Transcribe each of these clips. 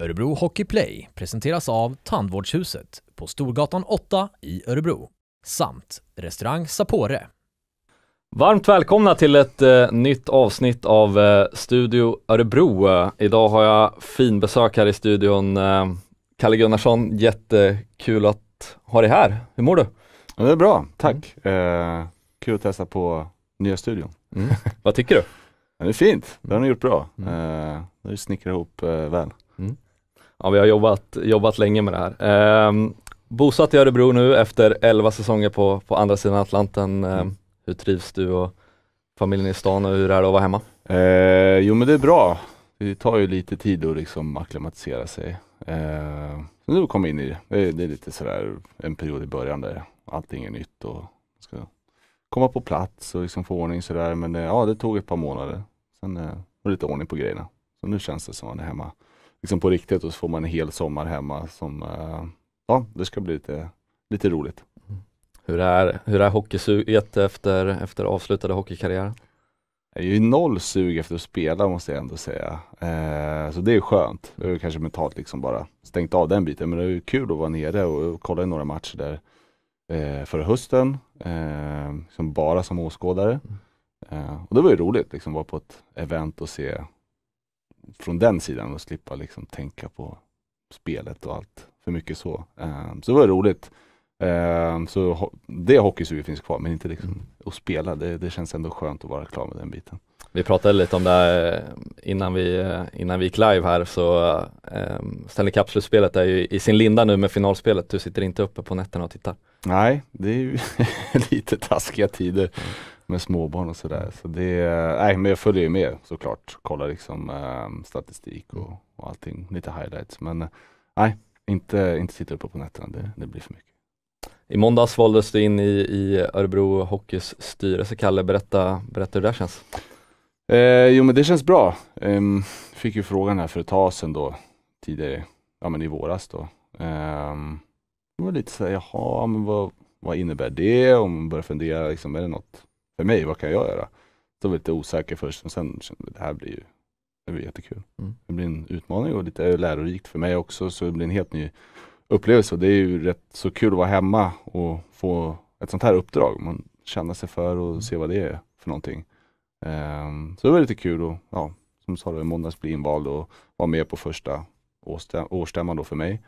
Örebro Hockey Play presenteras av Tandvårdshuset på Storgatan 8 i Örebro samt restaurang Sapore. Varmt välkomna till ett eh, nytt avsnitt av eh, Studio Örebro. Eh, idag har jag finbesök här i studion. Eh, Kalle Gunnarsson, jättekul att ha dig här. Hur mår du? Ja, det är bra, mm. tack. Mm. kul att testa på nya studion. Mm. Vad tycker du? Ja, det är fint, det har ni gjort bra. Mm. Eh, det snickrar ihop eh, väl. Mm ja, vi har jobbat, jobbat länge med det här. Eh, bosatt i Örebro nu efter 11 säsonger på, på andra sidan Atlanten. Eh, hur trivs du och familjen i stan och hur är det att vara hemma? Eh, jo men det är bra. Det tar ju lite tid att liksom akklimatisera sig. Eh, nu kommer in i det. det. Är, lite sådär en period i början där allting är nytt och ska komma på plats och liksom få ordning sådär. Men eh, ja, det tog ett par månader. Sen eh, var det lite ordning på grejerna. Så nu känns det som att man är hemma liksom på riktigt och så får man en hel sommar hemma. Som, eh, ja, det ska bli lite, lite roligt. Hur är, hur är hockeysuget efter, efter avslutade hockeykarriär? Jag är ju noll sug efter att spela måste jag ändå säga. Eh, så det är skönt. Jag har kanske mentalt liksom bara stängt av den biten. Men det är ju kul att vara nere och kolla i några matcher där eh, förra hösten. Eh, liksom bara som åskådare. Mm. Eh, och det var ju roligt liksom att vara på ett event och se från den sidan och slippa liksom tänka på spelet och allt för mycket så. Ehm, så det var roligt. Ehm, så det hockeysuget finns kvar men inte liksom mm. att spela. Det, det känns ändå skönt att vara klar med den biten. Vi pratade lite om det eh, innan vi, eh, innan vi gick live här så um, Stanley Cup-slutspelet är ju i sin linda nu med finalspelet. Du sitter inte uppe på nätterna och tittar. Nej, det är ju lite taskiga tider. Mm med småbarn och sådär. Så det, nej men jag följer ju med såklart. Kollar liksom um, statistik och, och allting, lite highlights. Men eh, nej, inte, inte sitta uppe på nätterna, det, det blir för mycket. I måndags valdes du in i, i Örebro Hockeys styrelse. Kalle, berätta, berätta hur det känns. Eh, jo men det känns bra. Eh, fick ju frågan här för ett tag sedan då, tidigare, ja men i våras då. Eh, det var lite såhär, jaha, men vad, vad innebär det? Om man börjar fundera, liksom, är det något för mig, vad kan jag göra? Så var jag lite osäker först, men sen kände jag det här blir ju det blir jättekul. Mm. Det blir en utmaning och lite lärorikt för mig också, så det blir en helt ny upplevelse. Och det är ju rätt så kul att vara hemma och få ett sånt här uppdrag. Man känner sig för och mm. se vad det är för någonting. Um, så det var lite kul och ja, som du sa, i måndags bli invald och vara med på första årsstämman då för mig.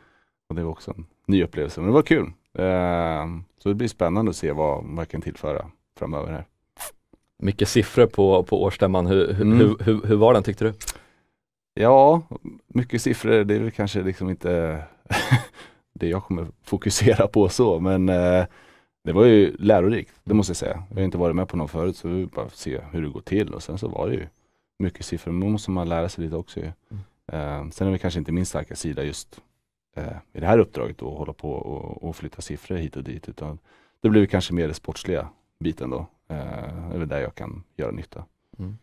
Och det var också en ny upplevelse, men det var kul. Um, så det blir spännande att se vad jag kan tillföra framöver här mycket siffror på, på årsstämman. Hur, hur, mm. hur, hur, var den tyckte du? Ja, mycket siffror, det är väl kanske liksom inte det jag kommer fokusera på så, men eh, det var ju lärorikt, det måste jag säga. Jag har inte varit med på någon förut så vi bara se hur det går till och sen så var det ju mycket siffror, men då måste man lära sig lite också ju. Mm. Eh, sen är det kanske inte min starka sida just eh, i det här uppdraget att hålla på och, och flytta siffror hit och dit, utan det blir kanske mer det sportsliga biten då. Eh, är där jag kan göra nytta. Mm.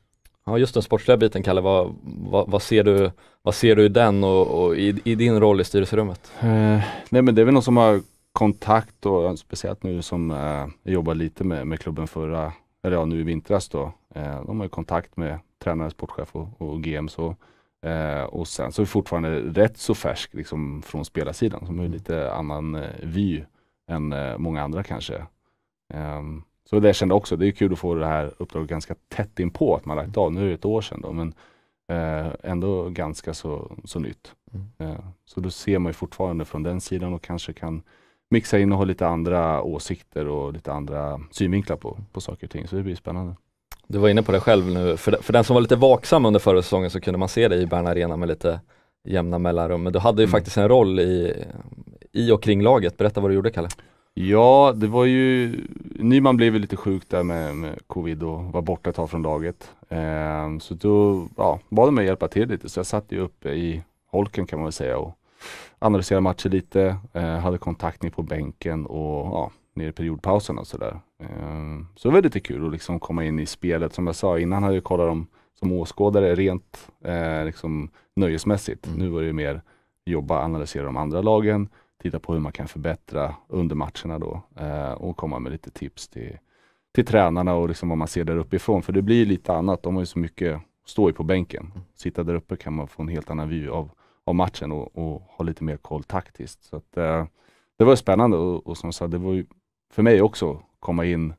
Ja just den sportsliga biten Kalle, vad, vad, vad, ser, du, vad ser du i den och, och i, i, din roll i styrelserummet? Eh, nej men det är väl någon som har kontakt och speciellt nu som eh, jobbar lite med, med klubben förra, eller ja nu i vintras då. Eh, de har ju kontakt med tränare, sportchef och, och GM. Så, eh, och sen så är vi fortfarande rätt så färsk liksom, från spelarsidan som har mm. lite annan eh, vy än eh, många andra kanske. Um, så det jag kände också, det är kul att få det här uppdraget ganska tätt inpå att man lagt av. Nu är det ett år sedan då, men eh, ändå ganska så, så nytt. Mm. Eh, så då ser man ju fortfarande från den sidan och kanske kan mixa in och ha lite andra åsikter och lite andra synvinklar på, på saker och ting. Så det blir spännande. Du var inne på det själv nu, för, för den som var lite vaksam under förra säsongen så kunde man se dig i Bern Arena med lite jämna mellanrum, men du hade ju mm. faktiskt en roll i, i och kring laget. Berätta vad du gjorde Kalle. Ja, det var ju Nyman blev lite sjuk där med, med, covid och var borta ett tag från laget. Eh, så då ja, bad de mig hjälpa till lite, så jag satt ju uppe i holken kan man väl säga och analyserade matcher lite, eh, hade kontaktning på bänken och ja, ner i periodpausen och sådär. Eh, så det var lite kul att liksom komma in i spelet. Som jag sa innan hade jag kollat dem som åskådare rent eh, liksom nöjesmässigt. Mm. Nu var det mer jobba, analysera de andra lagen, titta på hur man kan förbättra under matcherna då eh, och komma med lite tips till, till tränarna och liksom vad man ser där uppifrån. För det blir lite annat. De har ju så mycket stå i på bänken. Mm. Sitta där uppe kan man få en helt annan vy av, av matchen och, och ha lite mer koll taktiskt. Så att, eh, det var spännande och, och som sagt, det var ju för mig också komma in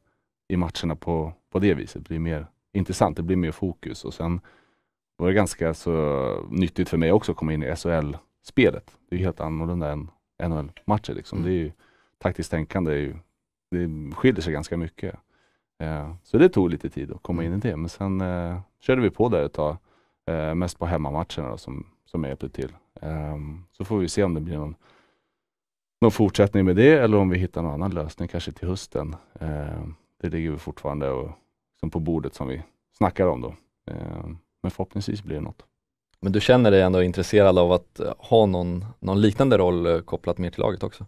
i matcherna på, på det viset. Det blir mer intressant, det blir mer fokus och sen var det ganska så nyttigt för mig också att komma in i SHL-spelet. Det är helt annorlunda än NHL-matcher. Liksom. Mm. Det är ju, taktiskt tänkande är ju, det skiljer sig ganska mycket. Eh, så det tog lite tid att komma mm. in i det, men sen eh, körde vi på där ett tag. Eh, mest på hemmamatcherna då, som, som jag hjälpte till. Ehm, så får vi se om det blir någon, någon fortsättning med det eller om vi hittar någon annan lösning, kanske till hösten. Ehm, det ligger vi fortfarande och, liksom på bordet som vi snackar om då. Ehm, men förhoppningsvis blir det något. Men du känner dig ändå intresserad av att eh, ha någon, någon liknande roll eh, kopplat mer till laget också?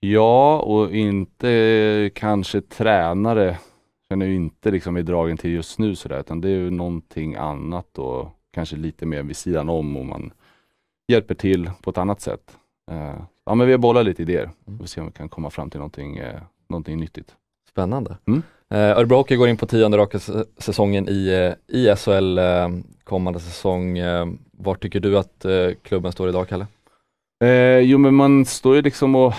Ja, och inte eh, kanske tränare känner ju inte liksom är dragen till just nu sådär, utan det är ju någonting annat och kanske lite mer vid sidan om och man hjälper till på ett annat sätt. ja, men vi har bollat lite idéer. och mm. får se om vi kan komma fram till någonting, någonting nyttigt. Spännande. Mm. Eh, Örebro Hockey går in på tionde raka säsongen i, eh, i SHL eh, kommande säsong. Var tycker du att klubben står idag, Kalle? Eh, jo, men man står ju liksom och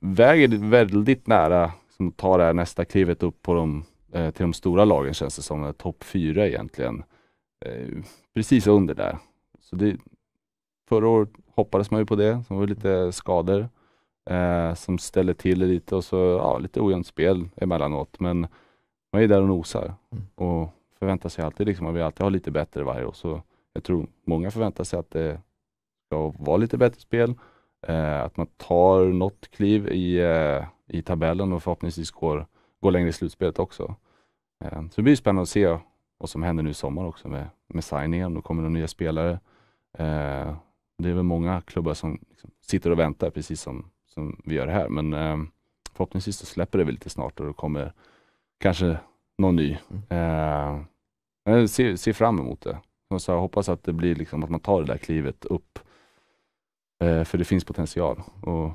väger väldigt nära som liksom, tar det här nästa klivet upp på de, eh, till de stora lagen känns det som. Topp fyra egentligen. Eh, precis under där. Så det, förra året hoppades man ju på det, som var lite skador eh, som ställer till det lite och så ja, lite ojämnt spel emellanåt. Men man är där och nosar mm. och förväntar sig alltid, liksom, man vill alltid ha lite bättre varje år. Så jag tror många förväntar sig att det ska vara lite bättre spel, eh, att man tar något kliv i, eh, i tabellen och förhoppningsvis går, går längre i slutspelet också. Eh, så det blir spännande att se vad som händer nu i sommar också med, med signingen. Då kommer det nya spelare. Eh, det är väl många klubbar som liksom sitter och väntar, precis som som vi gör här. Men eh, förhoppningsvis så släpper det väl lite snart och det kommer kanske någon ny. Mm. Eh, se, se fram emot det. Och så jag hoppas att det blir liksom att man tar det där klivet upp. Eh, för det finns potential. Och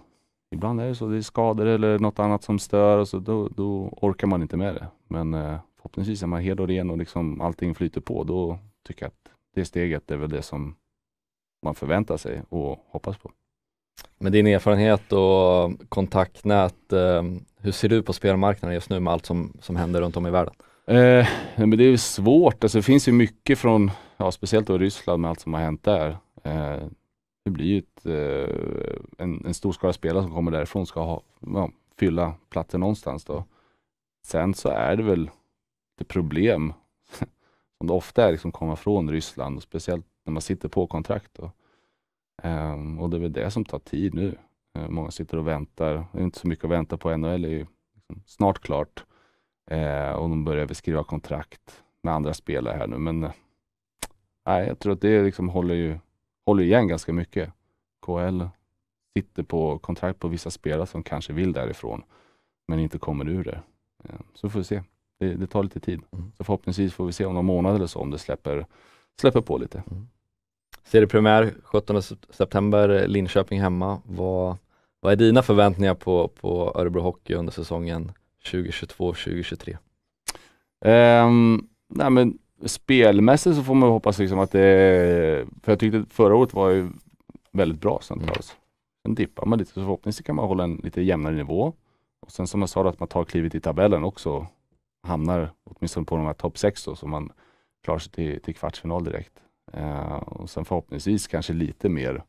ibland är det så, det är skador eller något annat som stör och så då, då orkar man inte med det. Men eh, förhoppningsvis är man hel och ren och liksom allting flyter på. Då tycker jag att det steget är väl det som man förväntar sig och hoppas på. Med din erfarenhet och kontaktnät, eh, hur ser du på spelmarknaden just nu med allt som, som händer runt om i världen? Eh, men det är svårt, alltså, det finns ju mycket från, ja, speciellt då Ryssland med allt som har hänt där. Eh, det blir ju ett, eh, en, en stor skara spelare som kommer därifrån ska ha, ja, fylla platsen någonstans då. Sen så är det väl lite problem som det ofta är, liksom komma från Ryssland och speciellt när man sitter på kontrakt. Då. Um, och det är väl det som tar tid nu. Uh, många sitter och väntar. Det är inte så mycket att vänta på. NHL är ju liksom snart klart uh, och de börjar väl skriva kontrakt med andra spelare här nu. Men uh, nej, jag tror att det liksom håller, ju, håller igen ganska mycket. KL sitter på kontrakt på vissa spelare som kanske vill därifrån, men inte kommer ur det. Så får vi se. Det, det tar lite tid. Mm. Så förhoppningsvis får vi se om någon månad eller så om det släpper, släpper på lite. Mm. Seriepremiär 17 september, Linköping hemma. Vad, vad är dina förväntningar på, på Örebro Hockey under säsongen 2022-2023? Um, ehm, spelmässigt så får man hoppas liksom att det För jag tyckte förra året var ju väldigt bra Centrals. Mm. Sen dippar man lite, så förhoppningsvis kan man hålla en lite jämnare nivå. Och sen som jag sa, att man tar klivet i tabellen också. Hamnar åtminstone på de här topp 6 då, så man klarar sig till, till kvartsfinal direkt. Eh, och sen förhoppningsvis kanske lite mer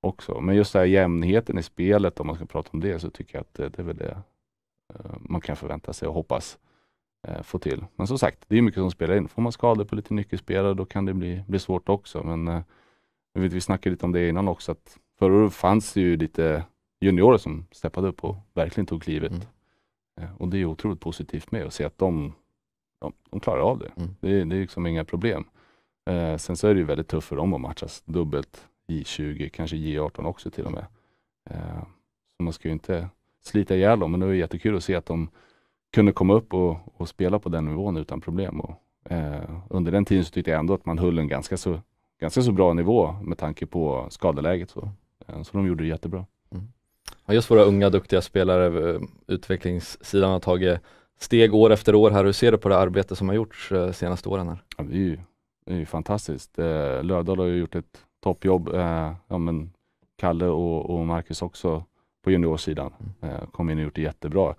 också. Men just den här jämnheten i spelet, om man ska prata om det, så tycker jag att det är väl det eh, man kan förvänta sig och hoppas eh, få till. Men som sagt, det är mycket som spelar in. Får man skador på lite nyckelspelare då kan det bli, bli svårt också. Men vet, vi snackade lite om det innan också, att förra året fanns det ju lite juniorer som steppade upp och verkligen tog klivet. Mm. Och det är otroligt positivt med att se att de, de, de klarar av det. Mm. Det, det är liksom inga problem. Eh, sen så är det ju väldigt tufft för dem att matchas dubbelt J20, kanske J18 också till och med. Eh, så man ska ju inte slita ihjäl dem, men det var jättekul att se att de kunde komma upp och, och spela på den nivån utan problem. Och, eh, under den tiden så tyckte jag ändå att man höll en ganska så, ganska så bra nivå med tanke på skadeläget. Så, eh, så de gjorde det jättebra. Mm. just våra unga duktiga spelare, eh, utvecklingssidan har tagit steg år efter år här. Hur ser du på det arbete som har gjorts de eh, senaste åren? Här? Ja, det är ju är ju fantastiskt. Eh, Lövdahl har ju gjort ett toppjobb. Eh, ja, men Kalle och, och Marcus också på juniorsidan mm. eh, kom in och gjort det jättebra.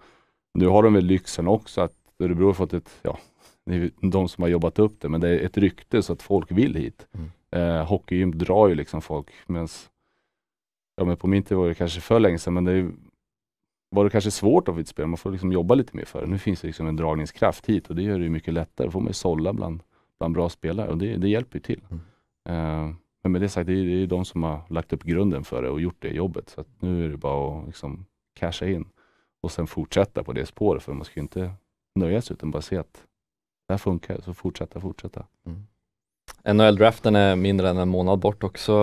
Nu har de väl lyxen också att Örebro har fått ett, ja, det är de som har jobbat upp det, men det är ett rykte så att folk vill hit. Mm. Eh, hockeygym drar ju liksom folk, medan ja, men på min tid var det kanske för länge sedan, men det är, var det kanske svårt att få ett spel. Man får liksom jobba lite mer för det. Nu finns det liksom en dragningskraft hit och det gör det ju mycket lättare. Då får man ju sålla bland bland bra spelare och det, det hjälper ju till. Mm. Eh, men med det sagt, det är ju de som har lagt upp grunden för det och gjort det jobbet. Så nu är det bara att liksom casha in och sen fortsätta på det spåret. För man ska ju inte nöja sig utan bara se att det här funkar, så fortsätta, fortsätta. Mm. NHL-draften är mindre än en månad bort också.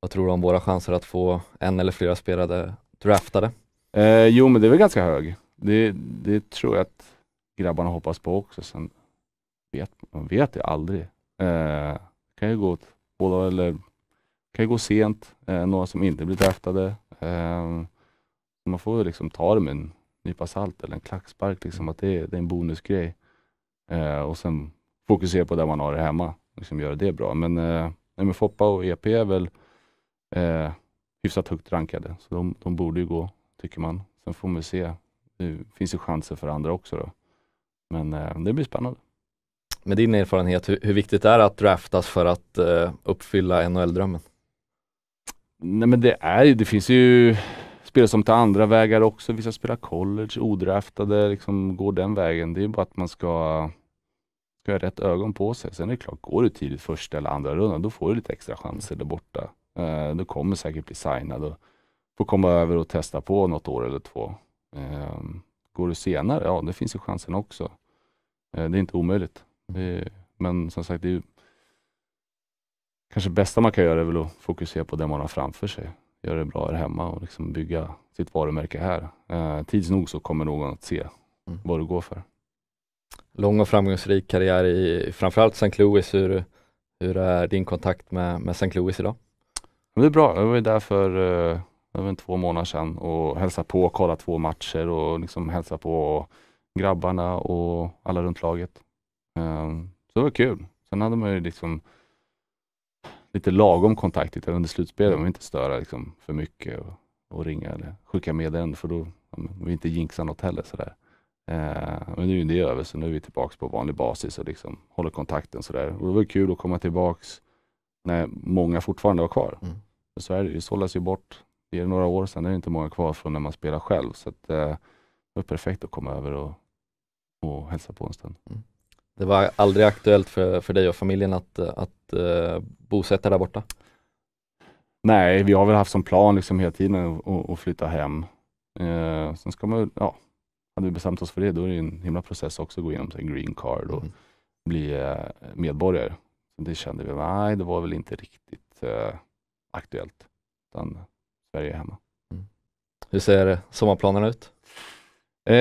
Vad tror du om våra chanser att få en eller flera spelare draftade? Eh, jo, men det är väl ganska hög. Det, det tror jag att grabbarna hoppas på också. Sen vet, man vet ju aldrig. Eh, kan ju gå åt båda, eller kan ju gå sent. Eh, några som inte blir draftade. Eh, man får liksom ta det med en nypa salt eller en klackspark. Liksom, att det, är, det är en bonusgrej. Eh, och sen fokusera på det man har hemma. Liksom göra det bra. Men, eh, nej, Foppa och EP är väl eh, hyfsat högt rankade. Så de, de borde ju gå, tycker man. Sen får man se. Det finns ju chanser för andra också. Då. Men eh, det blir spännande med din erfarenhet, hur, hur viktigt är det att draftas för att eh, uppfylla NHL-drömmen? Nej men det är ju, det finns ju spelare som tar andra vägar också. Vissa spelar college, odraftade, liksom går den vägen. Det är bara att man ska, ska ha rätt ögon på sig. Sen är det klart, går du tidigt första eller andra rundan, då får du lite extra chanser där borta. Eh, du kommer säkert bli signad och får komma över och testa på något år eller två. Eh, går du senare, ja det finns ju chansen också. Eh, det är inte omöjligt men som sagt, det är ju, kanske bästa man kan göra är väl att fokusera på det man har framför sig. Göra det bra här hemma och liksom bygga sitt varumärke här. Eh, tids nog så kommer någon att se mm. vad du går för. Lång och framgångsrik karriär i framförallt St. Louis. Hur, hur är din kontakt med, med St. Louis idag? det är bra. Jag var ju där för eh, två månader sedan och hälsade på, och kollade två matcher och liksom hälsade på grabbarna och alla runt laget. Ehm, så det var kul. Sen hade man ju liksom lite lagom kontakt under slutspelet. Man vill inte störa liksom för mycket och, och, ringa eller skicka meddelanden för då vill vi inte jinxa något heller. Sådär. Eh, men nu är det över så nu är vi tillbaka på vanlig basis och liksom håller kontakten. Sådär. Och det var kul att komma tillbaka när många fortfarande var kvar. Mm. Så är det ju, sållas ju bort. Det är några år sedan, det är inte många kvar från när man spelar själv. Så att, eh, det var perfekt att komma över och, och hälsa på en stund. Mm. Det var aldrig aktuellt för, för dig och familjen att, att uh, bosätta där borta? Nej, vi har väl haft som plan liksom hela tiden att flytta hem. Eh, sen ska man, ja, hade vi bestämt oss för det, då är det en himla process också att gå igenom en green card och mm. bli eh, medborgare. Så det kände vi, nej, det var väl inte riktigt eh, aktuellt, utan Sverige är hemma. Mm. Hur ser sommarplanerna ut? Eh,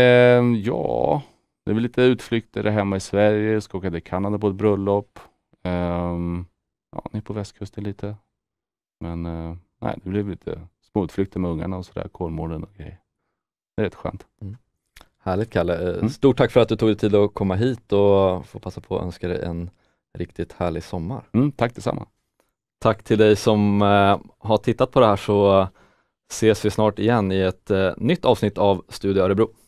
ja, det blir lite utflykter hemma i Sverige, jag ska åka till Kanada på ett bröllop. Um, ja, ni på västkusten lite. Men uh, nej, det blir lite småutflykter med ungarna och sådär, Kolmården och grejer. Det är rätt skönt. Mm. Härligt Kalle! Eh, mm. Stort tack för att du tog dig tid att komma hit och får passa på att önska dig en riktigt härlig sommar. Mm, tack detsamma! Tack till dig som eh, har tittat på det här så ses vi snart igen i ett eh, nytt avsnitt av Studio Örebro.